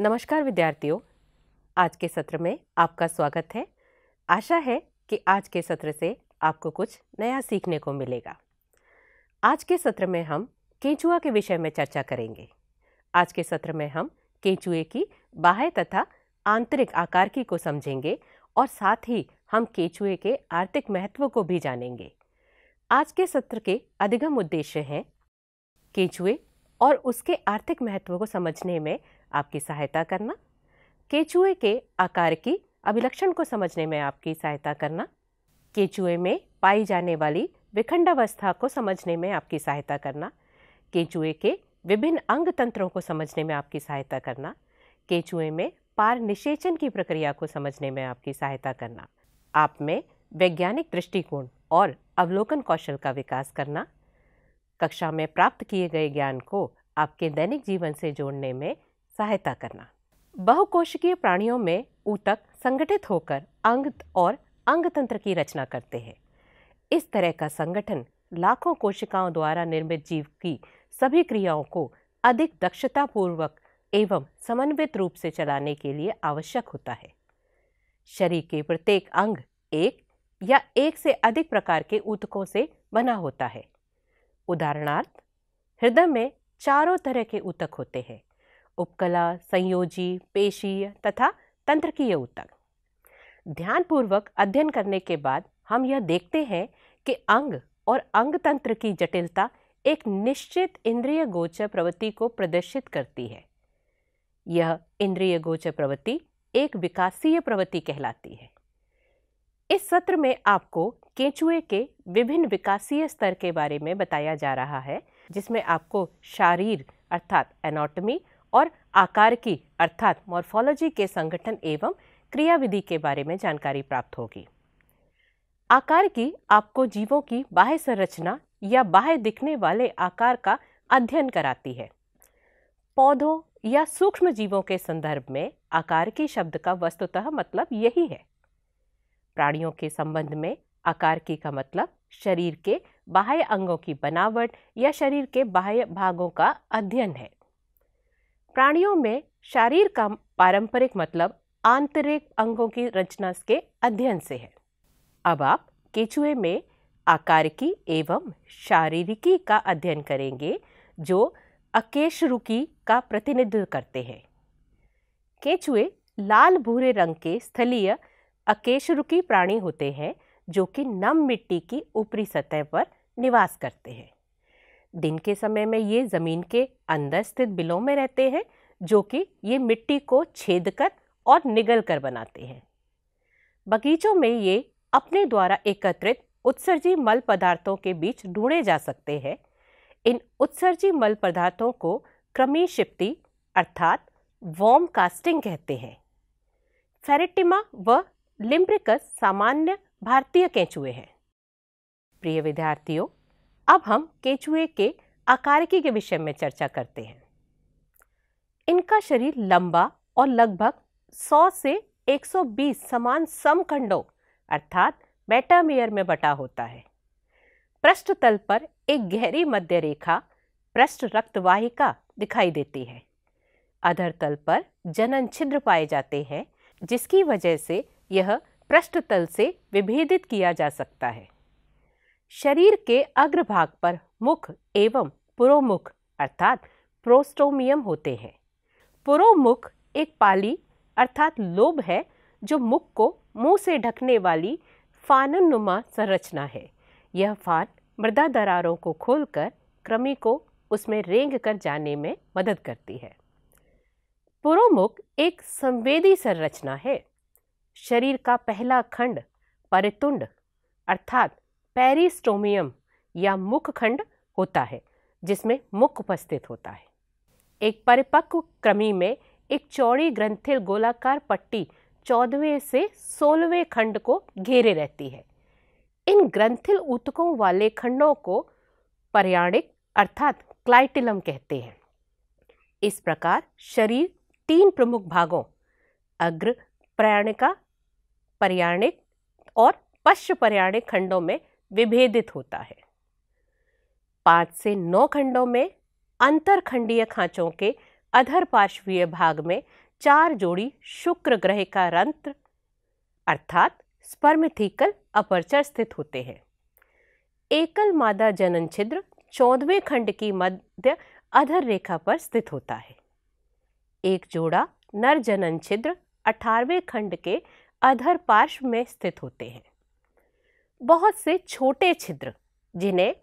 नमस्कार विद्यार्थियों आज के सत्र में आपका स्वागत है आशा है कि आज के सत्र से आपको कुछ नया सीखने को मिलेगा आज के सत्र में हम केंचुआ के विषय में चर्चा करेंगे आज के सत्र में हम केंचुए की बाह्य तथा आंतरिक आकार की को समझेंगे और साथ ही हम केंचुए के आर्थिक महत्व को भी जानेंगे आज के सत्र के अधिगम उद्देश्य हैं केंचुए और उसके आर्थिक महत्व को समझने में आपकी सहायता करना केचुए के आकार की अभिलक्षण को समझने में आपकी सहायता करना केचुए में पाई जाने वाली विखंडावस्था को समझने में आपकी सहायता करना केचुए के विभिन्न अंग तंत्रों को समझने में आपकी सहायता करना केचुए में पार निषेचन की प्रक्रिया को समझने में आपकी सहायता करना आप में वैज्ञानिक दृष्टिकोण और अवलोकन कौशल का विकास करना कक्षा में प्राप्त किए गए ज्ञान को आपके दैनिक जीवन से जोड़ने में सहायता करना बहुकोशिकीय प्राणियों में ऊतक संगठित होकर अंग और अंग तंत्र की रचना करते हैं इस तरह का संगठन लाखों कोशिकाओं द्वारा निर्मित जीव की सभी क्रियाओं को अधिक दक्षतापूर्वक एवं समन्वित रूप से चलाने के लिए आवश्यक होता है शरीर के प्रत्येक अंग एक या एक से अधिक प्रकार के ऊतकों से बना होता है उदाहरणार्थ हृदय में चारों तरह के ऊतक होते हैं उपकला संयोजी पेशीय तथा तंत्र की ऊतक ध्यानपूर्वक अध्ययन करने के बाद हम यह देखते हैं कि अंग और अंग तंत्र की जटिलता एक निश्चित इंद्रिय गोचर प्रवृत्ति को प्रदर्शित करती है यह इंद्रिय गोचर प्रवृत्ति एक विकासीय प्रवृत्ति कहलाती है इस सत्र में आपको केंचुए के विभिन्न विकासीय स्तर के बारे में बताया जा रहा है जिसमें आपको शारीर अर्थात एनाटॉमी और आकार की अर्थात मॉर्फोलॉजी के संगठन एवं क्रियाविधि के बारे में जानकारी प्राप्त होगी आकार की आपको जीवों की बाह्य संरचना या बाह्य दिखने वाले आकार का अध्ययन कराती है पौधों या सूक्ष्म जीवों के संदर्भ में आकार की शब्द का वस्तुतः मतलब यही है प्राणियों के संबंध में आकार की का मतलब शरीर के बाह्य अंगों की बनावट या शरीर के बाह्य भागों का अध्ययन है प्राणियों में शरीर का पारंपरिक मतलब आंतरिक अंगों की रचना के अध्ययन से है अब आप केचुए में आकारिकी एवं शारीरिकी का अध्ययन करेंगे जो अकेशरुकी का प्रतिनिधित्व करते हैं केचुए लाल भूरे रंग के स्थलीय अकेशरुकी प्राणी होते हैं जो कि नम मिट्टी की ऊपरी सतह पर निवास करते हैं दिन के समय में ये ज़मीन के अंदर स्थित बिलों में रहते हैं जो कि ये मिट्टी को छेद कर और निगल कर बनाते हैं बगीचों में ये अपने द्वारा एकत्रित उत्सर्जी मल पदार्थों के बीच ढूंढे जा सकते हैं इन उत्सर्जी मल पदार्थों को शिप्ति अर्थात वॉम कास्टिंग कहते हैं फेरेटिमा व लिम्ब्रिकस सामान्य भारतीय केंचुए हैं प्रिय विद्यार्थियों अब हम केचुए के आकारिकी के विषय में चर्चा करते हैं इनका शरीर लंबा और लगभग 100 से 120 समान समखंडों अर्थात मेटामेयर में बटा होता है पृष्ठ तल पर एक गहरी मध्य रेखा पृष्ठ रक्तवाहिका दिखाई देती है अधर तल पर जनन छिद्र पाए जाते हैं जिसकी वजह से यह पृष्ठ तल से विभेदित किया जा सकता है शरीर के अग्रभाग पर मुख एवं पुरोमुख अर्थात प्रोस्टोमियम होते हैं पुरोमुख एक पाली अर्थात लोब है जो मुख को मुंह से ढकने वाली फाननुमा संरचना है यह फान मृदा दरारों को खोलकर कृमि को उसमें रेंग कर जाने में मदद करती है पुरोमुख एक संवेदी संरचना है शरीर का पहला खंड परितुंड अर्थात पेरिस्टोमियम या मुखखंड होता है जिसमें मुख उपस्थित होता है एक परिपक्व क्रमी में एक चौड़ी ग्रंथिल गोलाकार पट्टी चौदहवें से सोलहवें खंड को घेरे रहती है इन ग्रंथिल ऊतकों वाले खंडों को पर्याणिक अर्थात क्लाइटिलम कहते हैं इस प्रकार शरीर तीन प्रमुख भागों अग्र प्रयाणिका पर्याणिक और पश्च पर्याणिक खंडों में विभेदित होता है पांच से नौ खंडों में अंतर खंडीय खांचों के अधर पार्श्वीय भाग में चार जोड़ी शुक्र ग्रह का रंत्र अर्थात स्पर्मथिकल अपर्चर स्थित होते हैं एकल मादा जनन छिद्र चौदहवें खंड की मध्य अधर रेखा पर स्थित होता है एक जोड़ा नर जनन छिद्र अठारहवें खंड के अधर पार्श्व में स्थित होते हैं बहुत से छोटे छिद्र जिन्हें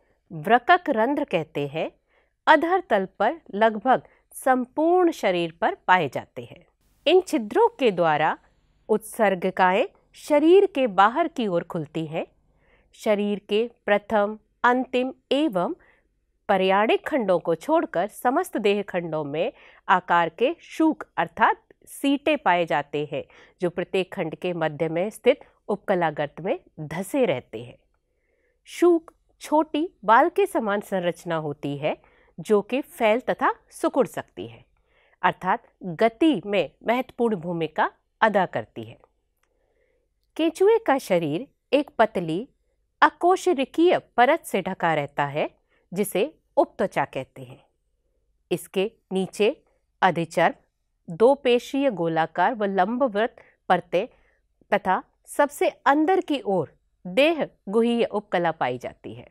व्रकक रंध्र कहते हैं अधर तल पर लगभग संपूर्ण शरीर पर पाए जाते हैं इन छिद्रों के द्वारा उत्सर्गकाएँ शरीर के बाहर की ओर खुलती हैं शरीर के प्रथम अंतिम एवं पर्याणिक खंडों को छोड़कर समस्त देह खंडों में आकार के शूक अर्थात सीटे पाए जाते हैं जो प्रत्येक खंड के मध्य में स्थित उपकला गर्त में धसे रहते हैं शूक छोटी बाल के समान संरचना होती है जो कि फैल तथा सुकुड़ सकती है अर्थात गति में महत्वपूर्ण भूमिका अदा करती है केंचुए का शरीर एक पतली अकोशरिकीय परत से ढका रहता है जिसे उपत्वचा कहते हैं इसके नीचे अधिचर्म दो पेशीय गोलाकार व लंबवृत्त परतें तथा सबसे अंदर की ओर देह गुहीय उपकला पाई जाती है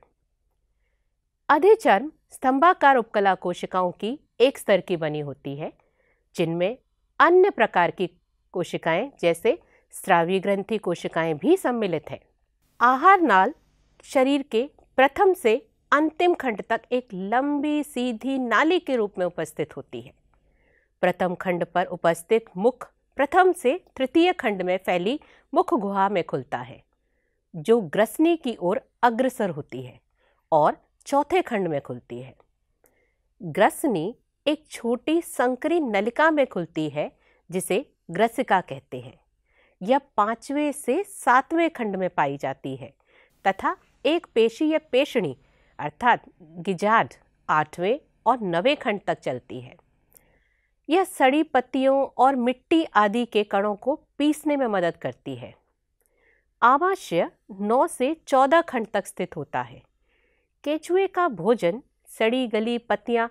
अधिचर्म स्तंभाकार उपकला कोशिकाओं की एक स्तर की बनी होती है जिनमें अन्य प्रकार की कोशिकाएं जैसे श्रावी ग्रंथि कोशिकाएं भी सम्मिलित हैं आहार नाल शरीर के प्रथम से अंतिम खंड तक एक लंबी सीधी नाली के रूप में उपस्थित होती है प्रथम खंड पर उपस्थित मुख प्रथम से तृतीय खंड में फैली मुख गुहा में खुलता है जो ग्रसनी की ओर अग्रसर होती है और चौथे खंड में खुलती है ग्रसनी एक छोटी संकरी नलिका में खुलती है जिसे ग्रसिका कहते हैं यह पाँचवें से सातवें खंड में पाई जाती है तथा एक पेशी या पेशणी अर्थात गिजाड आठवें और नवें खंड तक चलती है यह सड़ी पत्तियों और मिट्टी आदि के कणों को पीसने में मदद करती है आमाशय 9 से 14 खंड तक स्थित होता है केचुए का भोजन सड़ी गली पत्तियां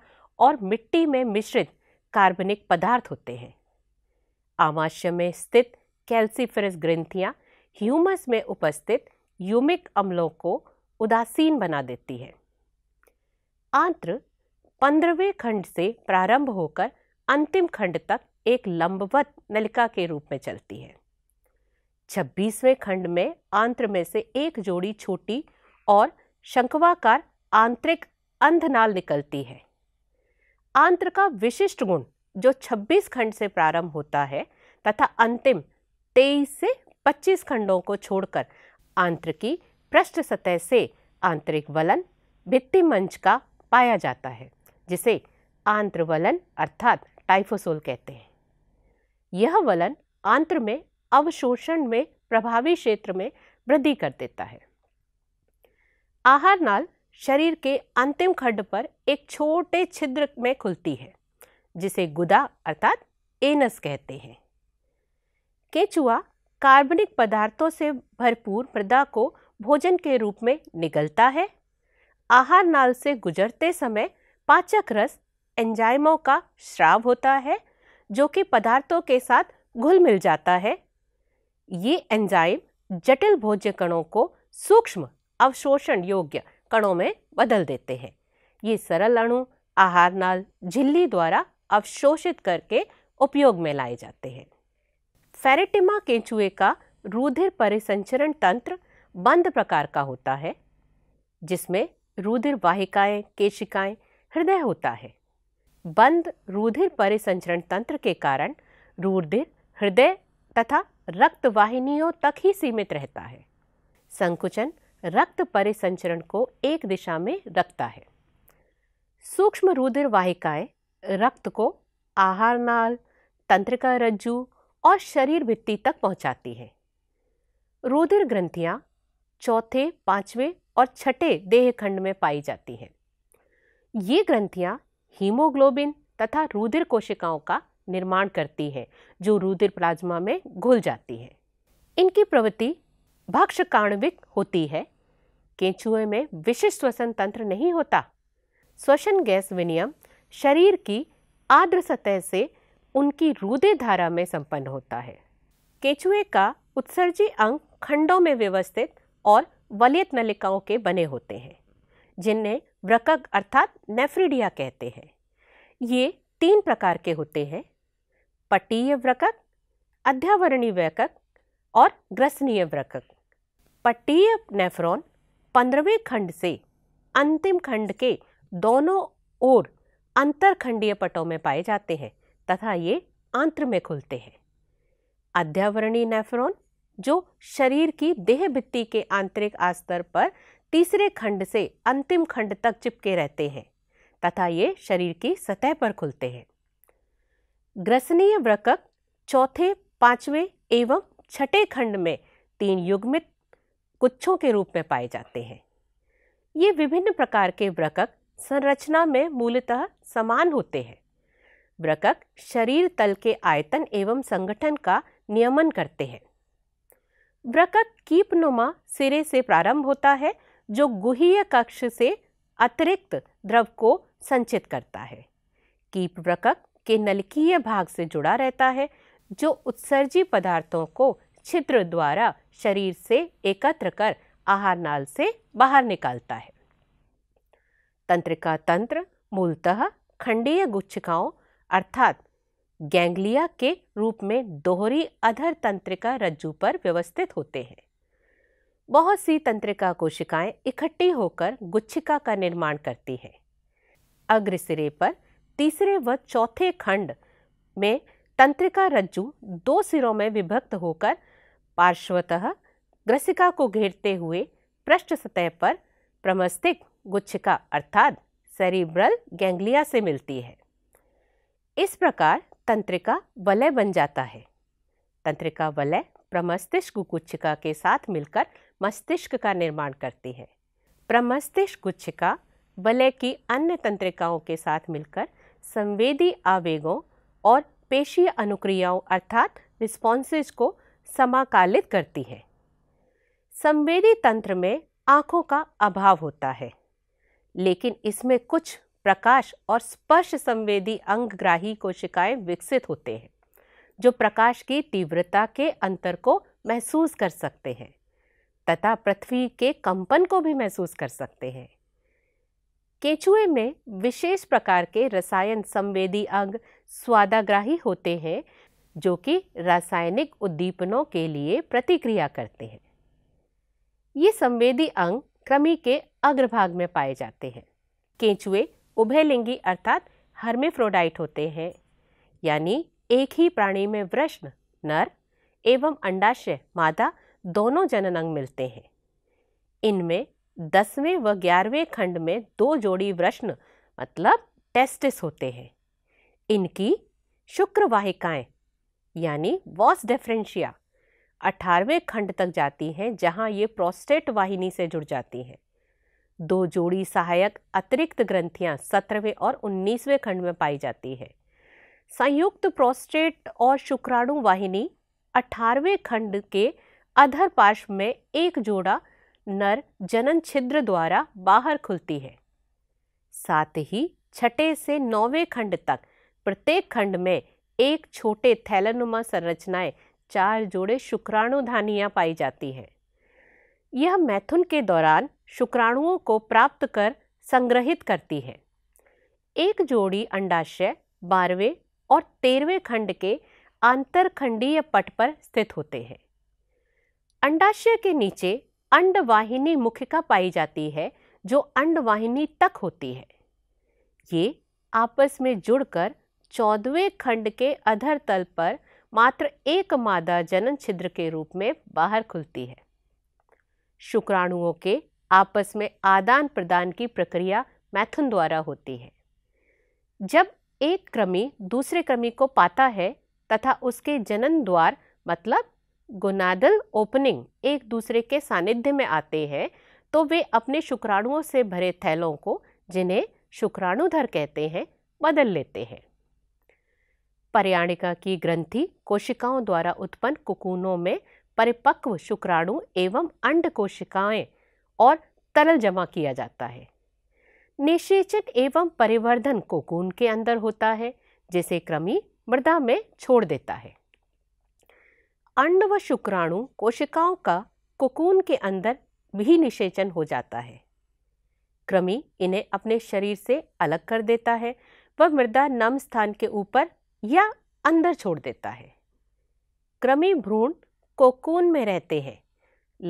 और मिट्टी में मिश्रित कार्बनिक पदार्थ होते हैं आमाशय में स्थित कैल्सीफेरस ग्रंथियाँ ह्यूमस में उपस्थित यूमिक अम्लों को उदासीन बना देती है आंत्र पंद्रहवें खंड से प्रारंभ होकर अंतिम खंड तक एक लंबवत नलिका के रूप में चलती है छब्बीसवें खंड में आंत्र में से एक जोड़ी छोटी और शंकवाकार आंतरिक अंधनाल निकलती है आंत्र का विशिष्ट गुण जो 26 खंड से प्रारंभ होता है तथा अंतिम 23 से 25 खंडों को छोड़कर आंत्र की पृष्ठ सतह से आंतरिक वलन भित्ति मंच का पाया जाता है जिसे आंत्र वलन अर्थात टाइफोसोल कहते हैं यह वलन आंत्र में अवशोषण में प्रभावी क्षेत्र में वृद्धि कर देता है आहार नाल शरीर के अंतिम खंड पर एक छोटे छिद्र में खुलती है जिसे गुदा अर्थात एनस कहते हैं केचुआ कार्बनिक पदार्थों से भरपूर मृदा को भोजन के रूप में निगलता है आहार नाल से गुजरते समय पाचक रस एंजाइमों का श्राव होता है जो कि पदार्थों के साथ घुल मिल जाता है ये एंजाइम जटिल भोज्य कणों को सूक्ष्म अवशोषण योग्य कणों में बदल देते हैं ये सरल अणु आहार नाल झिल्ली द्वारा अवशोषित करके उपयोग में लाए जाते हैं फेरेटिमा केंचुए का रुधिर परिसंचरण तंत्र बंद प्रकार का होता है जिसमें रुधिर वाहिकाएं केशिकाएं हृदय होता है बंद रुधिर परिसंचरण तंत्र के कारण रुधिर हृदय तथा रक्त वाहिनियों तक ही सीमित रहता है संकुचन रक्त परिसंचरण को एक दिशा में रखता है सूक्ष्म रुधिर वाहिकाएं रक्त को आहार नाल तंत्रिका रज्जु और शरीर भित्ति तक पहुंचाती है रुधिर ग्रंथियां चौथे पांचवें और छठे देह खंड में पाई जाती हैं ये ग्रंथियां हीमोग्लोबिन तथा रुधिर कोशिकाओं का निर्माण करती है जो रुधिर प्लाज्मा में घुल जाती है इनकी प्रवृत्ति भक्षकाणविक होती है केंचुए में विशिष्ट श्वसन तंत्र नहीं होता श्वसन गैस विनियम शरीर की आर्द्र सतह से उनकी रुधिर धारा में संपन्न होता है केंचुए का उत्सर्जी अंग खंडों में व्यवस्थित और वलियत नलिकाओं के बने होते हैं जिन्हें व्रकग अर्थात नेफ्रिडिया कहते हैं ये तीन प्रकार के होते हैं पटीय व्रकक अध्यावरणीय व्रकक और ग्रसनीय व्रकक पट्टीय नेफ्रॉन पंद्रहवें खंड से अंतिम खंड के दोनों ओर अंतरखंडीय पटों में पाए जाते हैं तथा ये आंत्र में खुलते हैं अध्यावरणीय नेफ्रॉन जो शरीर की देह भित्ति के आंतरिक आस्तर पर तीसरे खंड से अंतिम खंड तक चिपके रहते हैं तथा ये शरीर की सतह पर खुलते हैं ग्रसनीय वृकक चौथे पांचवें एवं छठे खंड में तीन युग्मित कुछों के रूप में पाए जाते हैं ये विभिन्न प्रकार के वृकक संरचना में मूलतः समान होते हैं वृकक शरीर तल के आयतन एवं संगठन का नियमन करते हैं वृकक कीपनुमा सिरे से प्रारंभ होता है जो गुहीय कक्ष से अतिरिक्त द्रव को संचित करता है कीप प्रकक के नलकीय भाग से जुड़ा रहता है जो उत्सर्जी पदार्थों को छिद्र द्वारा शरीर से एकत्र कर आहार नाल से बाहर निकालता है तंत्रिका तंत्र मूलतः खंडीय गुच्छिकाओं अर्थात गैंग्लिया के रूप में दोहरी अधर तंत्रिका रज्जू पर व्यवस्थित होते हैं बहुत सी तंत्रिका कोशिकाएं इकट्ठी होकर गुच्छिका का निर्माण करती हैं सिरे पर तीसरे व चौथे खंड में तंत्रिका रज्जु दो सिरों में विभक्त होकर पार्श्वतः ग्रसिका को घेरते हुए पृष्ठ सतह पर प्रमस्तिक गुच्छिका अर्थात सेरिब्रल गैंग्लिया से मिलती है इस प्रकार तंत्रिका वलय बन जाता है तंत्रिका वलय प्रमस्तिष्क गुच्छिका के साथ मिलकर मस्तिष्क का निर्माण करती है प्रमस्तिष्क गुच्छिका वलय की अन्य तंत्रिकाओं के साथ मिलकर संवेदी आवेगों और पेशीय अनुक्रियाओं अर्थात रिस्पॉन्सेज को समाकालित करती है संवेदी तंत्र में आँखों का अभाव होता है लेकिन इसमें कुछ प्रकाश और स्पर्श संवेदी अंगग्राही कोशिकाएं विकसित होते हैं जो प्रकाश की तीव्रता के अंतर को महसूस कर सकते हैं तथा पृथ्वी के कंपन को भी महसूस कर सकते हैं केचुए में विशेष प्रकार के रसायन संवेदी अंग स्वादाग्राही होते हैं जो कि रासायनिक उद्दीपनों के लिए प्रतिक्रिया करते हैं ये संवेदी अंग कृमि के अग्रभाग में पाए जाते हैं केंचुए उभयलिंगी अर्थात हर्मेफ्रोडाइट होते हैं यानी एक ही प्राणी में वृष्ण नर एवं अंडाशय मादा दोनों जननांग मिलते हैं इनमें दसवें व ग्यारहवें खंड में दो जोड़ी वृष्ण मतलब टेस्टिस होते हैं इनकी शुक्रवाहिकाएं यानी वॉस डेफरेंशिया अठारहवें खंड तक जाती हैं जहां ये प्रोस्टेट वाहिनी से जुड़ जाती हैं दो जोड़ी सहायक अतिरिक्त ग्रंथियां सत्रहवें और उन्नीसवें खंड में पाई जाती है संयुक्त प्रोस्टेट और शुक्राणु वाहिनी अठारहवें खंड के अधर पार्श्व में एक जोड़ा नर जनन छिद्र द्वारा बाहर खुलती है साथ ही छठे से नौवें खंड तक प्रत्येक खंड में एक छोटे थैलनुमा संरचनाएं चार जोड़े शुक्राणुधानियां पाई जाती हैं यह मैथुन के दौरान शुक्राणुओं को प्राप्त कर संग्रहित करती है एक जोड़ी अंडाशय बारहवें और तेरहवें खंड के आंतरखंडीय पट पर स्थित होते हैं अंडाशय के नीचे अंडवाहिनी मुखिका पाई जाती है जो अंडवाहिनी तक होती है ये आपस में जुड़कर चौदहवें खंड के अधर तल पर मात्र एक मादा जनन छिद्र के रूप में बाहर खुलती है शुक्राणुओं के आपस में आदान प्रदान की प्रक्रिया मैथुन द्वारा होती है जब एक क्रमी दूसरे क्रमी को पाता है तथा उसके जनन द्वार मतलब गोनाडल ओपनिंग एक दूसरे के सानिध्य में आते हैं तो वे अपने शुक्राणुओं से भरे थैलों को जिन्हें शुक्राणुधर कहते हैं बदल लेते हैं पर्याणिका की ग्रंथि कोशिकाओं द्वारा उत्पन्न कुकूनों में परिपक्व शुक्राणु एवं अंड कोशिकाएं और तरल जमा किया जाता है निषेचक एवं परिवर्धन कोकून के अंदर होता है जिसे क्रमी मृदा में छोड़ देता है अंड व शुक्राणु कोशिकाओं का कोकून के अंदर भी निषेचन हो जाता है कृमि इन्हें अपने शरीर से अलग कर देता है व मृदा नम स्थान के ऊपर या अंदर छोड़ देता है कृमि भ्रूण कोकून में रहते हैं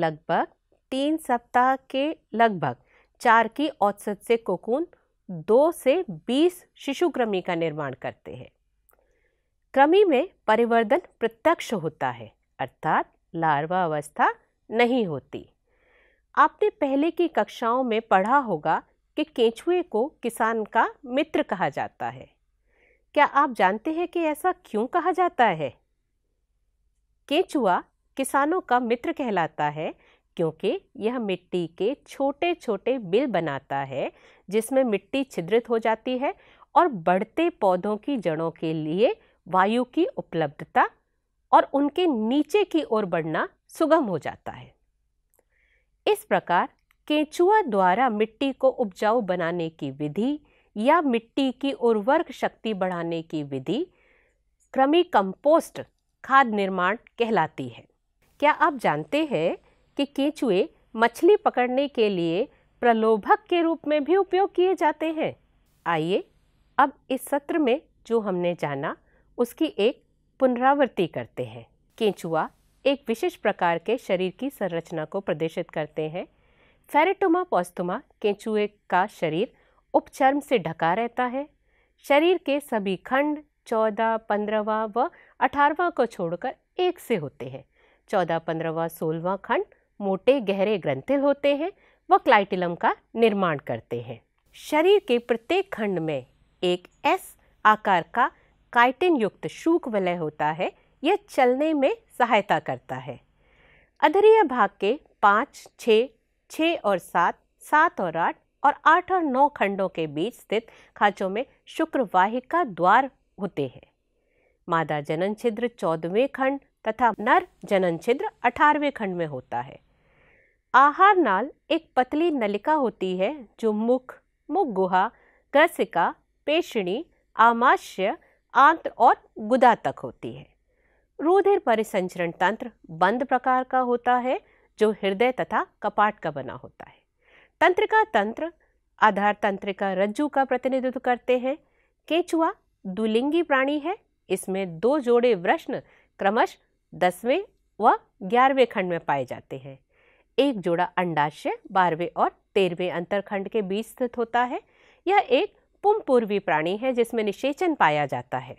लगभग तीन सप्ताह के लगभग चार की औसत से कोकून दो से बीस शिशु कृमि का निर्माण करते हैं कृमि में परिवर्तन प्रत्यक्ष होता है अर्थात लार्वा अवस्था नहीं होती आपने पहले की कक्षाओं में पढ़ा होगा कि केंचुए को किसान का मित्र कहा जाता है क्या आप जानते हैं कि ऐसा क्यों कहा जाता है केंचुआ किसानों का मित्र कहलाता है क्योंकि यह मिट्टी के छोटे छोटे बिल बनाता है जिसमें मिट्टी छिद्रित हो जाती है और बढ़ते पौधों की जड़ों के लिए वायु की उपलब्धता और उनके नीचे की ओर बढ़ना सुगम हो जाता है इस प्रकार केंचुआ द्वारा मिट्टी को उपजाऊ बनाने की विधि या मिट्टी की उर्वरक शक्ति बढ़ाने की विधि कृमि कंपोस्ट खाद निर्माण कहलाती है क्या आप जानते हैं कि केंचुए मछली पकड़ने के लिए प्रलोभक के रूप में भी उपयोग किए जाते हैं आइए अब इस सत्र में जो हमने जाना उसकी एक पुनरावृत्ति करते हैं केंचुआ एक विशेष प्रकार के शरीर की संरचना को प्रदर्शित करते हैं फेरेटोमा पॉस्तुमा केंचुए का शरीर उपचर्म से ढका रहता है शरीर के सभी खंड चौदह पंद्रहवा व अठारहवा को छोड़कर एक से होते हैं चौदह पंद्रहवा सोलहवा खंड मोटे गहरे ग्रंथिल होते हैं व क्लाइटिलम का निर्माण करते हैं शरीर के प्रत्येक खंड में एक एस आकार का काइटिन युक्त शूक वलय होता है यह चलने में सहायता करता है अधरीय भाग के पाँच छ छः और सात सात और आठ और आठ और नौ खंडों के बीच स्थित खाँचों में शुक्रवाहिका द्वार होते हैं मादा जनन छिद्र चौदहवें खंड तथा नर जनन छिद्र अठारहवें खंड में होता है आहार नाल एक पतली नलिका होती है जो मुख मुख गुहा ग्रसिका पेशणी आमाशय आंत्र और गुदा तक होती है रुधिर परिसंचरण तंत्र बंद प्रकार का होता है जो हृदय तथा कपाट का बना होता है तंत्रिका तंत्र आधार तंत्रिका रज्जु का प्रतिनिधित्व करते हैं केचुआ दुलिंगी प्राणी है इसमें दो जोड़े वृष्ण क्रमश दसवें व ग्यारहवें खंड में पाए जाते हैं एक जोड़ा अंडाशय बारहवें और तेरहवें अंतरखंड के बीच स्थित होता है यह एक पूर्वी प्राणी है जिसमें निषेचन पाया जाता है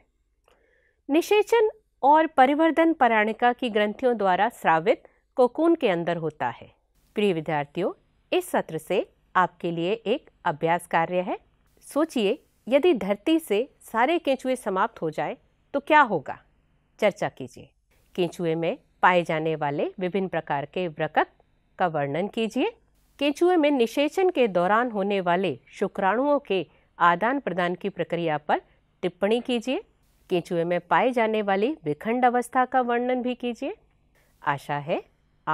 निषेचन और परिवर्धन पराणिका की ग्रंथियों द्वारा श्रावित कोकून के अंदर होता है प्रिय विद्यार्थियों इस सत्र से आपके लिए एक अभ्यास कार्य है सोचिए यदि धरती से सारे केंचुए समाप्त हो जाए तो क्या होगा चर्चा कीजिए केंचुए में पाए जाने वाले विभिन्न प्रकार के व्रकत का वर्णन कीजिए केंचुए में निषेचन के दौरान होने वाले शुक्राणुओं के आदान प्रदान की प्रक्रिया पर टिप्पणी कीजिए केंचुए में पाए जाने वाली विखंड अवस्था का वर्णन भी कीजिए आशा है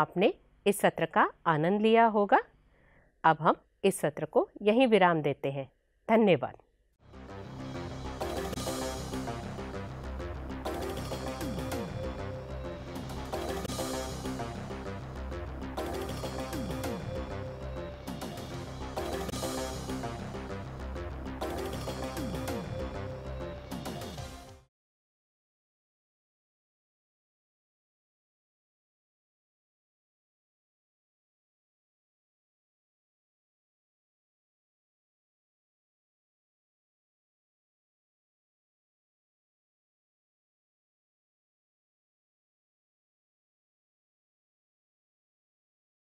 आपने इस सत्र का आनंद लिया होगा अब हम इस सत्र को यहीं विराम देते हैं धन्यवाद